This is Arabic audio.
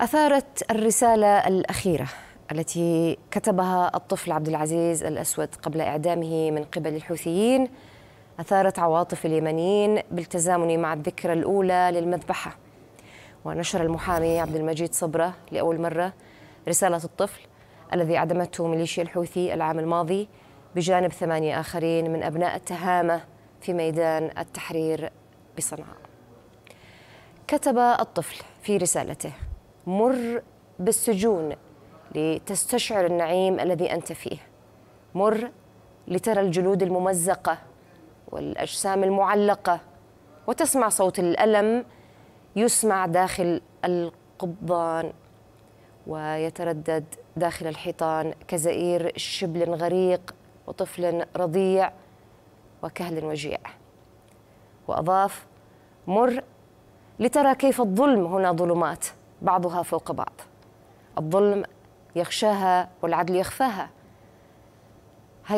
أثارت الرسالة الأخيرة التي كتبها الطفل عبد العزيز الأسود قبل إعدامه من قبل الحوثيين أثارت عواطف اليمنيين بالتزامن مع الذكرى الأولى للمذبحة ونشر المحامي عبد المجيد صبرة لأول مرة رسالة الطفل الذي عدمته ميليشيا الحوثي العام الماضي بجانب ثمانية آخرين من أبناء التهامة في ميدان التحرير بصنعاء كتب الطفل في رسالته مر بالسجون لتستشعر النعيم الذي أنت فيه مر لترى الجلود الممزقة والأجسام المعلقة وتسمع صوت الألم يسمع داخل القضبان ويتردد داخل الحيطان كزئير شبل غريق وطفل رضيع وكهل وجيع وأضاف مر لترى كيف الظلم هنا ظلمات بعضها فوق بعض الظلم يخشاها والعدل يخفاها